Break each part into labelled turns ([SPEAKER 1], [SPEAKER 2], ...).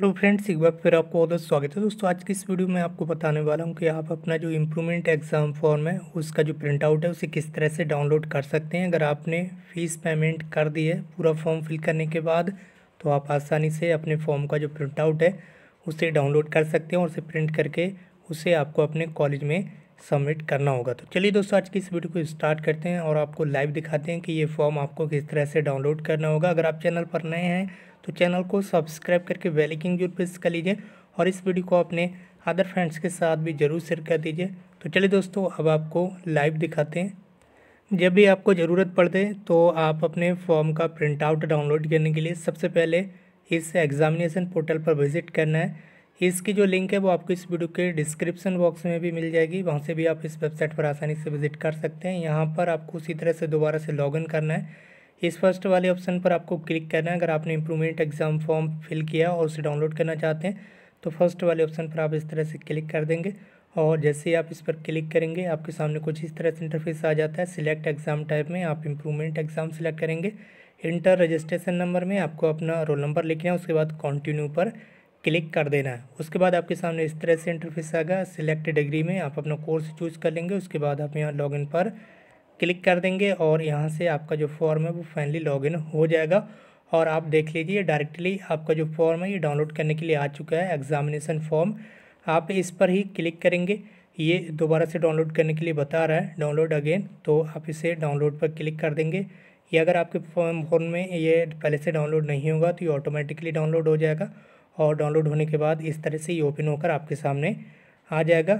[SPEAKER 1] hello friends एक बार फिर आपको बहुत स्वागत है दोस्तों आज की इस वीडियो में आपको बताने वाला हूं कि आप अपना जो इम्प्रूवमेंट एग्ज़ाम फॉर्म है उसका जो प्रिंट आउट है उसे किस तरह से डाउनलोड कर सकते हैं अगर आपने फ़ीस पेमेंट कर दी है पूरा फॉर्म फिल करने के बाद तो आप आसानी से अपने फॉर्म का जो प्रिंट आउट है उसे डाउनलोड कर सकते हैं और उसे प्रिंट करके उसे आपको अपने कॉलेज में सबमिट करना होगा तो चलिए दोस्तों आज की इस वीडियो को स्टार्ट करते हैं और आपको लाइव दिखाते हैं कि ये फॉर्म आपको किस तरह से डाउनलोड करना होगा अगर आप चैनल पर नए हैं तो चैनल को सब्सक्राइब करके बेलिकिंग जरूर प्रेस कर लीजिए और इस वीडियो को अपने अदर फ्रेंड्स के साथ भी ज़रूर शेयर कर दीजिए तो चलिए दोस्तों अब आपको लाइव दिखाते हैं जब भी आपको ज़रूरत पड़ दे तो आप अपने फॉर्म का प्रिंट आउट डाउनलोड करने के लिए सबसे पहले इस एग्ज़ामिनेशन पोर्टल पर विज़िट करना है इसकी जो लिंक है वो आपको इस वीडियो के डिस्क्रिप्शन बॉक्स में भी मिल जाएगी वहाँ से भी आप इस वेबसाइट पर आसानी से विजिट कर सकते हैं यहाँ पर आपको उसी तरह से दोबारा से लॉगिन करना है इस फर्स्ट वाले ऑप्शन पर आपको क्लिक करना है अगर आपने इम्प्रूवमेंट एग्ज़ाम फॉर्म फिल किया और उसे डाउनलोड करना चाहते हैं तो फर्स्ट वाले ऑप्शन पर आप इस तरह से क्लिक कर देंगे और जैसे ही आप इस पर क्लिक करेंगे आपके सामने कुछ इस तरह से इंटरफेस आ जाता है सिलेक्ट एग्ज़ाम टाइप में आप इम्प्रूवमेंट एग्ज़ाम सेलेक्ट करेंगे इंटर रजिस्ट्रेशन नंबर में आपको अपना रोल नंबर लिखना है उसके बाद कॉन्टिन्यू पर क्लिक कर देना है उसके बाद आपके सामने इस तरह से इंटरफेस गया सिलेक्ट डिग्री में आप अपना कोर्स चूज़ कर लेंगे उसके बाद आप यहाँ लॉगिन पर क्लिक कर देंगे और यहाँ से आपका जो फॉर्म है वो फाइनली लॉगिन हो जाएगा और आप देख लीजिए डायरेक्टली आपका जो फॉर्म है ये डाउनलोड करने के लिए आ चुका है एग्जामिनेसन फॉर्म आप इस पर ही क्लिक करेंगे ये दोबारा से डाउनलोड करने के लिए बता रहा है डाउनलोड अगेन तो आप इसे डाउनलोड पर क्लिक कर देंगे या अगर आपके फोन में ये पहले से डाउनलोड नहीं होगा तो ये ऑटोमेटिकली डाउनलोड हो जाएगा और डाउनलोड होने के बाद इस तरह से ये ओपन होकर आपके सामने आ जाएगा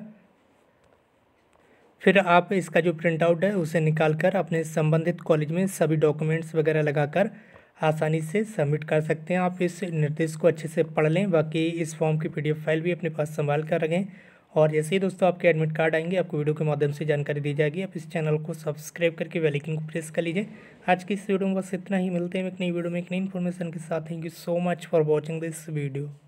[SPEAKER 1] फिर आप इसका जो प्रिंट आउट है उसे निकाल कर अपने संबंधित कॉलेज में सभी डॉक्यूमेंट्स वगैरह लगाकर आसानी से सबमिट कर सकते हैं आप इस निर्देश को अच्छे से पढ़ लें बाकी इस फॉर्म की पीडीएफ फाइल भी अपने पास संभाल कर रखें और जैसे ही दोस्तों आपके एडमिट कार्ड आएंगे आपको वीडियो के माध्यम से जानकारी दी जाएगी आप इस चैनल को सब्सक्राइब करके बेलाइकन को प्रेस कर लीजिए आज की इस वीडियो में बस इतना ही मिलते हैं एक नई वीडियो में एक नई इन्फॉर्मेशन के साथ thank you so much for watching this video